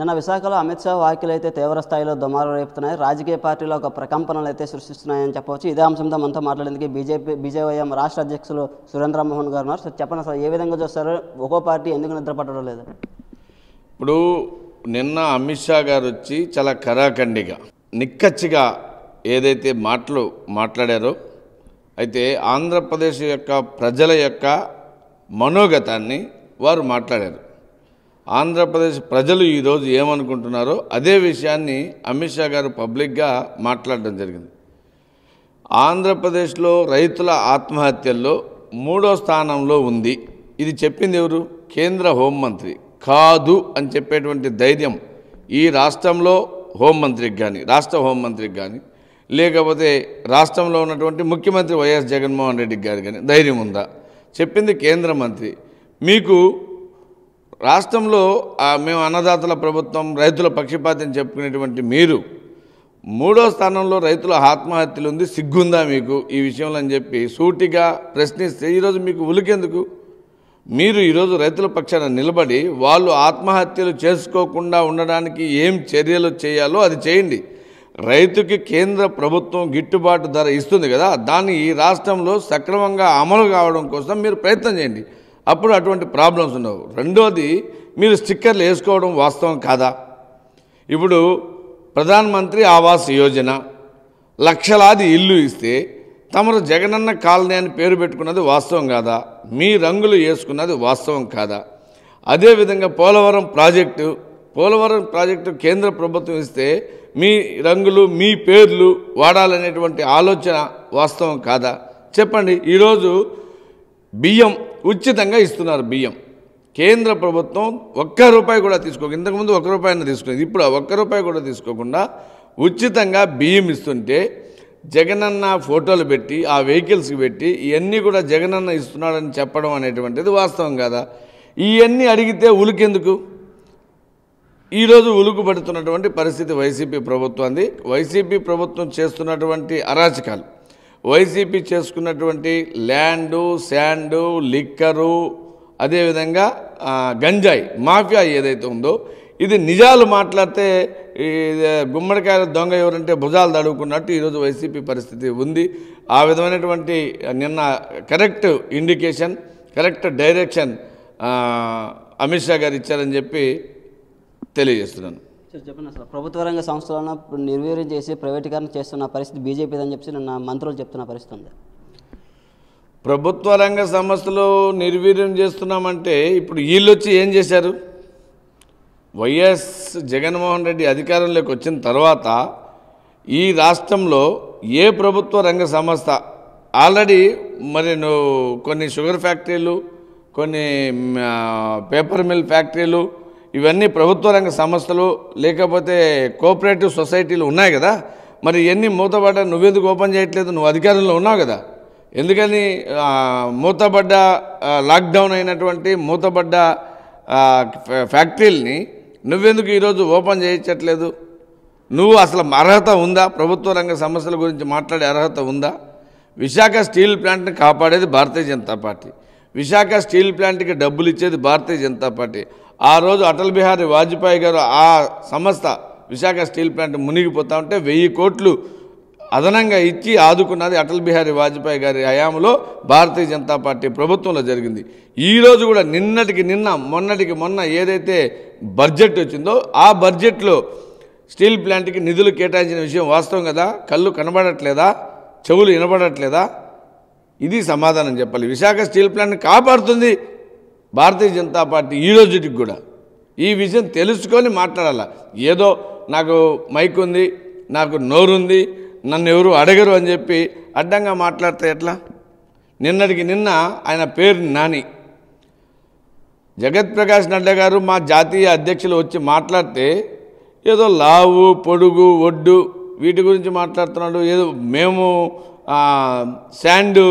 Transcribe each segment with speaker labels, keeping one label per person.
Speaker 1: నిన్న విశాఖలో అమిత్ షా వ్యాఖ్యలు అయితే తీవ్ర స్థాయిలో దుమారు రేపుతున్నాయి రాజకీయ పార్టీలో ఒక ప్రకంపనలు అయితే సృష్టిస్తున్నాయని చెప్పవచ్చు ఇదే అంశంతో మనతో మాట్లాడేందుకు బీజేపీ బీజేవైఎం రాష్ట్ర అధ్యక్షులు సురేంద్రమోహన్ గారు ఉన్నారు సార్ చెప్పండి సార్ ఏ విధంగా చూస్తారు ఒక్కో పార్టీ ఎందుకు నిద్రపట్టడం లేదు
Speaker 2: ఇప్పుడు నిన్న అమిత్ షా గారు వచ్చి చాలా కరాఖండిగా నిక్కచ్చిగా ఏదైతే మాటలు మాట్లాడారో అయితే ఆంధ్రప్రదేశ్ యొక్క ప్రజల యొక్క మనోగతాన్ని వారు మాట్లాడారు ఆంధ్రప్రదేశ్ ప్రజలు ఈరోజు ఏమనుకుంటున్నారో అదే విషయాన్ని అమిత్ షా గారు పబ్లిక్గా మాట్లాడడం జరిగింది ఆంధ్రప్రదేశ్లో రైతుల ఆత్మహత్యల్లో మూడో స్థానంలో ఉంది ఇది చెప్పింది ఎవరు కేంద్ర హోంమంత్రి కాదు అని చెప్పేటువంటి ధైర్యం ఈ రాష్ట్రంలో హోంమంత్రికి కానీ రాష్ట్ర హోంమంత్రికి కానీ లేకపోతే రాష్ట్రంలో ఉన్నటువంటి ముఖ్యమంత్రి వైఎస్ జగన్మోహన్ రెడ్డికి గారికి కానీ ధైర్యం ఉందా చెప్పింది కేంద్ర మంత్రి మీకు రాష్ట్రంలో మేము అన్నదాతల ప్రభుత్వం రైతుల పక్షపాతం చెప్పుకునేటువంటి మీరు మూడో స్థానంలో రైతుల ఆత్మహత్యలు ఉంది సిగ్గుందా మీకు ఈ విషయంలో అని చెప్పి సూటిగా ప్రశ్నిస్తే ఈరోజు మీకు ఉలికెందుకు మీరు ఈరోజు రైతుల పక్షాన నిలబడి వాళ్ళు ఆత్మహత్యలు చేసుకోకుండా ఉండడానికి ఏం చర్యలు చేయాలో అది చేయండి రైతుకి కేంద్ర ప్రభుత్వం గిట్టుబాటు ధర ఇస్తుంది కదా దాన్ని రాష్ట్రంలో సక్రమంగా అమలు కావడం కోసం మీరు ప్రయత్నం చేయండి అప్పుడు అటువంటి ప్రాబ్లమ్స్ ఉండవు రెండోది మీరు స్టిక్కర్లు వేసుకోవడం వాస్తవం కాదా ఇప్పుడు ప్రధానమంత్రి ఆవాస్ యోజన లక్షలాది ఇల్లు ఇస్తే తమరు జగనన్న కాలనీ అని పేరు పెట్టుకున్నది వాస్తవం కాదా మీ రంగులు వేసుకున్నది వాస్తవం కాదా అదేవిధంగా పోలవరం ప్రాజెక్టు పోలవరం ప్రాజెక్టు కేంద్ర ప్రభుత్వం ఇస్తే మీ రంగులు మీ పేర్లు వాడాలనేటువంటి ఆలోచన వాస్తవం కాదా చెప్పండి ఈరోజు బియ్యం ఉచితంగా ఇస్తున్నారు బియ్యం కేంద్ర ప్రభుత్వం ఒక్క రూపాయి కూడా తీసుకోక ఇంతకుముందు ఒక్క రూపాయినా తీసుకునేది ఇప్పుడు ఒక్క రూపాయి కూడా తీసుకోకుండా ఉచితంగా బియ్యం ఇస్తుంటే జగనన్న ఫోటోలు పెట్టి ఆ వెహికల్స్కి పెట్టి ఇవన్నీ కూడా జగనన్న ఇస్తున్నాడని చెప్పడం అనేటువంటిది వాస్తవం కాదా ఇవన్నీ అడిగితే ఉలికెందుకు ఈరోజు ఉలుకు పడుతున్నటువంటి పరిస్థితి వైసీపీ ప్రభుత్వంది వైసీపీ ప్రభుత్వం చేస్తున్నటువంటి అరాచకాలు వైసీపీ చేసుకున్నటువంటి ల్యాండు శాండు లిక్కరు అదేవిధంగా గంజాయి మాఫియా ఏదైతే ఉందో ఇది నిజాలు మాట్లాడితే గుమ్మడికాయల దొంగ ఎవరంటే భుజాలు తడువుకున్నట్టు ఈరోజు వైసీపీ పరిస్థితి ఉంది ఆ విధమైనటువంటి నిన్న correct indication correct direction Amit Shah గారు ఇచ్చారని చెప్పి తెలియజేస్తున్నాను
Speaker 1: చెప్పండి అసలు ప్రభుత్వ రంగ సంస్థలను నిర్వీర్యం చేసి ప్రైవేటీకరణ చేస్తున్న పరిస్థితి బీజేపీ అని చెప్పి నిన్న మంత్రులు చెప్తున్న పరిస్థితి ఉంది
Speaker 2: ప్రభుత్వ రంగ సంస్థలు నిర్వీర్యం చేస్తున్నామంటే ఇప్పుడు వీళ్ళు వచ్చి ఏం చేశారు వైఎస్ జగన్మోహన్ రెడ్డి అధికారంలోకి వచ్చిన తర్వాత ఈ రాష్ట్రంలో ఏ ప్రభుత్వ రంగ సంస్థ ఆల్రెడీ మరి కొన్ని షుగర్ ఫ్యాక్టరీలు కొన్ని పేపర్ మిల్ ఫ్యాక్టరీలు ఇవన్నీ ప్రభుత్వ రంగ సంస్థలు లేకపోతే కోఆపరేటివ్ సొసైటీలు ఉన్నాయి కదా మరి ఇవన్నీ మూతబడ్డ నువ్వెందుకు ఓపెన్ చేయట్లేదు నువ్వు అధికారంలో ఉన్నావు కదా ఎందుకని మూతబడ్డ లాక్డౌన్ అయినటువంటి మూతబడ్డ ఫ్యాక్టరీలని నువ్వెందుకు ఈరోజు ఓపెన్ చేయించట్లేదు నువ్వు అసలు అర్హత ఉందా ప్రభుత్వ రంగ సమస్యల గురించి మాట్లాడే అర్హత ఉందా విశాఖ స్టీల్ ప్లాంట్ని కాపాడేది భారతీయ జనతా పార్టీ విశాఖ స్టీల్ ప్లాంట్కి డబ్బులు ఇచ్చేది భారతీయ జనతా పార్టీ ఆ రోజు అటల్ బిహారీ వాజ్పేయి గారు ఆ సంస్థ విశాఖ స్టీల్ ప్లాంట్ మునిగిపోతా ఉంటే వెయ్యి కోట్లు అదనంగా ఇచ్చి ఆదుకున్నది అటల్ బిహారీ వాజ్పేయి గారి హయాంలో భారతీయ జనతా పార్టీ ప్రభుత్వంలో జరిగింది ఈరోజు కూడా నిన్నటికి నిన్న మొన్నటికి మొన్న ఏదైతే బడ్జెట్ వచ్చిందో ఆ బడ్జెట్లో స్టీల్ ప్లాంట్కి నిధులు కేటాయించిన విషయం వాస్తవం కదా కళ్ళు కనబడట్లేదా చెవులు వినబడట్లేదా ఇది సమాధానం చెప్పాలి విశాఖ స్టీల్ ప్లాంట్ని కాపాడుతుంది భారతీయ జనతా పార్టీ ఈ రోజుకి కూడా ఈ విషయం తెలుసుకొని మాట్లాడాలా ఏదో నాకు మైక్ ఉంది నాకు నోరుంది నన్ను ఎవరు అడగరు అని చెప్పి అడ్డంగా మాట్లాడితే ఎట్లా నిన్నటికి నిన్న ఆయన పేరు నాని జగత్ ప్రకాష్ నడ్డా గారు మా జాతీయ అధ్యక్షులు వచ్చి మాట్లాడితే ఏదో లావు పొడుగు ఒడ్డు వీటి గురించి మాట్లాడుతున్నాడు ఏదో మేము శాండు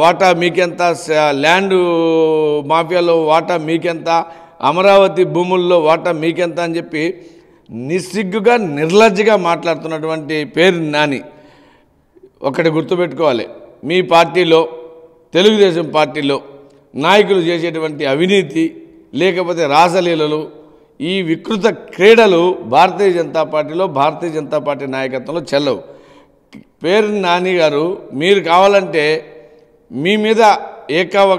Speaker 2: వాటా మీకెంత ల్యాండ్ మాఫియాలో వాటా మీకెంత అమరావతి భూముల్లో వాటా మీకెంత అని చెప్పి నిస్సిగ్గుగా నిర్లజ్జగా మాట్లాడుతున్నటువంటి పేరు నాని ఒకటి గుర్తుపెట్టుకోవాలి మీ పార్టీలో తెలుగుదేశం పార్టీలో నాయకులు చేసేటువంటి అవినీతి లేకపోతే రాసలీలలు ఈ వికృత క్రీడలు భారతీయ జనతా పార్టీలో భారతీయ జనతా పార్టీ నాయకత్వంలో చెల్లవు పేరు నాని గారు మీరు కావాలంటే మీ మీద ఏకవ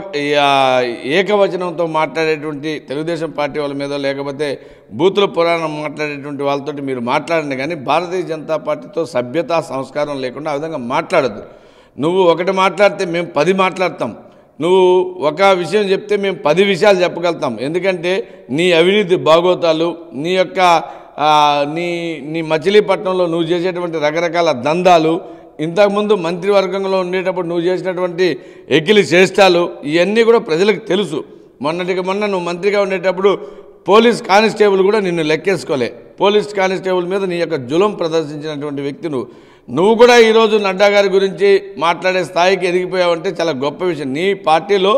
Speaker 2: ఏకవచనంతో మాట్లాడేటువంటి తెలుగుదేశం పార్టీ వాళ్ళ మీద లేకపోతే బూతుల పురాణం మాట్లాడేటువంటి వాళ్ళతో మీరు మాట్లాడండి కానీ భారతీయ జనతా పార్టీతో సభ్యత సంస్కారం లేకుండా ఆ విధంగా మాట్లాడద్దు నువ్వు ఒకటి మాట్లాడితే మేము పది మాట్లాడతాం నువ్వు ఒక విషయం చెప్తే మేము పది విషయాలు చెప్పగలుగుతాం ఎందుకంటే నీ అవినీతి భాగోతాలు నీ యొక్క నీ నీ మచిలీపట్నంలో నువ్వు చేసేటువంటి రకరకాల దందాలు ఇంతకుముందు మంత్రివర్గంలో ఉండేటప్పుడు నువ్వు చేసినటువంటి ఎకిలి చేష్టాలు ఇవన్నీ కూడా ప్రజలకు తెలుసు మొన్నటికి మొన్న నువ్వు మంత్రిగా ఉండేటప్పుడు పోలీస్ కానిస్టేబుల్ కూడా నిన్ను లెక్కేసుకోలే పోలీస్ కానిస్టేబుల్ మీద నీ యొక్క జులం ప్రదర్శించినటువంటి వ్యక్తి నువ్వు నువ్వు కూడా ఈరోజు నడ్డా గారి గురించి మాట్లాడే స్థాయికి ఎదిగిపోయావంటే చాలా గొప్ప విషయం నీ పార్టీలో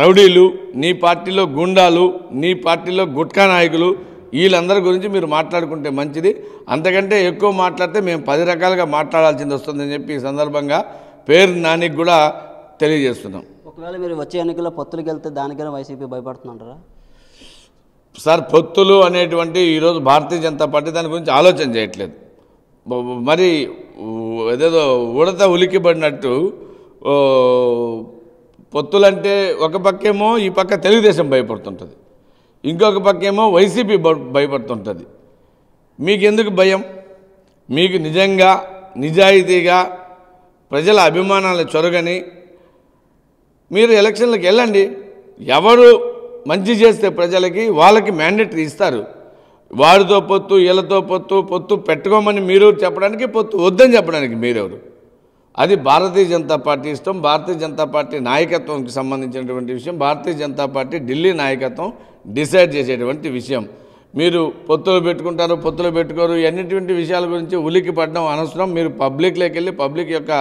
Speaker 2: రౌడీలు నీ పార్టీలో గుండాలు నీ పార్టీలో గుట్కా నాయకులు వీళ్ళందరి గురించి మీరు మాట్లాడుకుంటే మంచిది అంతకంటే ఎక్కువ మాట్లాడితే మేము పది రకాలుగా మాట్లాడాల్సింది వస్తుందని చెప్పి ఈ సందర్భంగా పేరు నానికి కూడా తెలియజేస్తున్నాం
Speaker 1: ఒకవేళ మీరు వచ్చే ఎన్నికల్లో పొత్తులకి వెళ్తే దానికైనా వైసీపీ భయపడుతున్నారా
Speaker 2: సార్ పొత్తులు అనేటువంటి ఈరోజు భారతీయ జనతా పార్టీ దాని గురించి ఆలోచన చేయట్లేదు మరి ఏదేదో ఉడత ఉలికిబడినట్టు పొత్తులంటే ఒక పక్కేమో ఈ పక్క తెలుగుదేశం భయపడుతుంటుంది ఇంకొక పక్కేమో వైసీపీ భయపడుతుంటుంది మీకు ఎందుకు భయం మీకు నిజంగా నిజాయితీగా ప్రజల అభిమానాలు చొరగని మీరు ఎలక్షన్లకు వెళ్ళండి ఎవరు మంచి చేస్తే ప్రజలకి వాళ్ళకి మ్యాండేటరీ ఇస్తారు వారితో పొత్తు వీళ్ళతో పొత్తు పొత్తు పెట్టుకోమని మీరు చెప్పడానికి పొత్తు వద్దని చెప్పడానికి మీరెవరు అది భారతీయ జనతా పార్టీ ఇష్టం భారతీయ జనతా పార్టీ నాయకత్వంకి సంబంధించినటువంటి విషయం భారతీయ జనతా పార్టీ ఢిల్లీ నాయకత్వం డిసైడ్ చేసేటువంటి విషయం మీరు పొత్తులు పెట్టుకుంటారు పొత్తులు పెట్టుకోరు ఎన్నిటువంటి విషయాల గురించి ఉలికి పడడం అనవసరం మీరు పబ్లిక్లోకి వెళ్ళి పబ్లిక్ యొక్క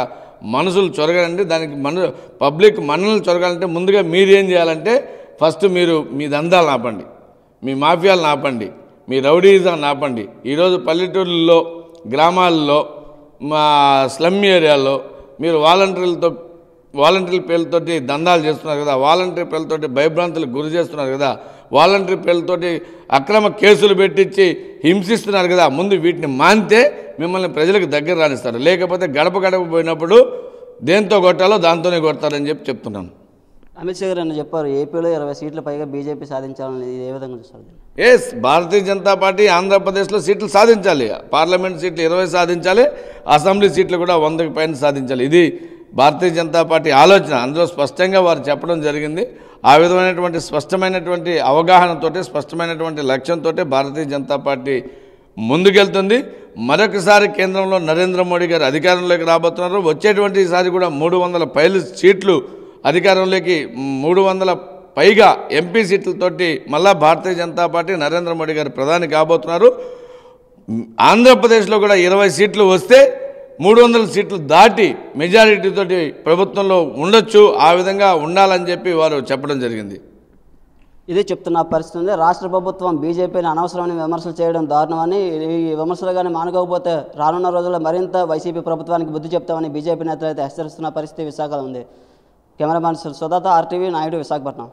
Speaker 2: మనసులు చొరగాలంటే దానికి మన పబ్లిక్ మనల్ని చొరగాలంటే ముందుగా మీరేం చేయాలంటే ఫస్ట్ మీరు మీ దందాలు ఆపండి మీ మాఫియాలు ఆపండి మీ రౌడీజాన్ని ఆపండి ఈరోజు పల్లెటూళ్ళలో గ్రామాల్లో మా స్లమ్ ఏరియాలో మీరు వాలంటీర్లతో వాలంటీర్ పేర్లతోటి దందాలు చేస్తున్నారు కదా వాలంటీర్ పేర్లతోటి భయభ్రాంతులకు గురి చేస్తున్నారు కదా వాలంటీర్ పేర్లతోటి అక్రమ కేసులు పెట్టించి హింసిస్తున్నారు కదా ముందు వీటిని మాంతే మిమ్మల్ని ప్రజలకు దగ్గర రాణిస్తారు లేకపోతే గడప గడప పోయినప్పుడు దేంతో కొట్టాలో దాంతోనే కొడతారని చెప్పి చెప్తున్నాను
Speaker 1: అమిత్ షా గారు అన్న చెప్పారు ఏపీలో ఇరవై సీట్ల పైగా బీజేపీ సాధించాలని
Speaker 2: ఏ విధంగా చూస్తారు ఎస్ భారతీయ జనతా పార్టీ ఆంధ్రప్రదేశ్లో సీట్లు సాధించాలి పార్లమెంట్ సీట్లు ఇరవై సాధించాలి అసెంబ్లీ సీట్లు కూడా వందకి పైన సాధించాలి ఇది భారతీయ జనతా పార్టీ ఆలోచన అందులో స్పష్టంగా వారు చెప్పడం జరిగింది ఆ విధమైనటువంటి స్పష్టమైనటువంటి అవగాహనతో స్పష్టమైనటువంటి లక్ష్యంతో భారతీయ జనతా పార్టీ ముందుకెళ్తుంది మరొకసారి కేంద్రంలో నరేంద్ర మోడీ గారు అధికారంలోకి రాబోతున్నారు వచ్చేటువంటి ఈసారి కూడా మూడు వందల పైలు సీట్లు అధికారంలోకి మూడు వందల పైగా ఎంపీ సీట్లతోటి మళ్ళా భారతీయ జనతా పార్టీ నరేంద్ర మోడీ గారు ప్రధాని కాబోతున్నారు ఆంధ్రప్రదేశ్లో కూడా ఇరవై సీట్లు వస్తే మూడు వందల సీట్లు దాటి మెజారిటీతోటి ప్రభుత్వంలో ఉండొచ్చు ఆ విధంగా ఉండాలని చెప్పి వారు చెప్పడం జరిగింది ఇది చెప్తున్న
Speaker 1: పరిస్థితి ఉంది రాష్ట్ర ప్రభుత్వం బీజేపీని అనవసరమైన విమర్శలు చేయడం దారుణమని ఈ విమర్శలు కానీ మానకపోతే రానున్న రోజుల్లో మరింత వైసీపీ ప్రభుత్వానికి బుద్ధి చెప్తామని బీజేపీ నేతలు అయితే హెచ్చరిస్తున్న పరిస్థితి విశాఖలో ఉంది కెమెరామ్యాన్ సుధాత ఆర్టీవీ నాయుడు విశాఖపట్నం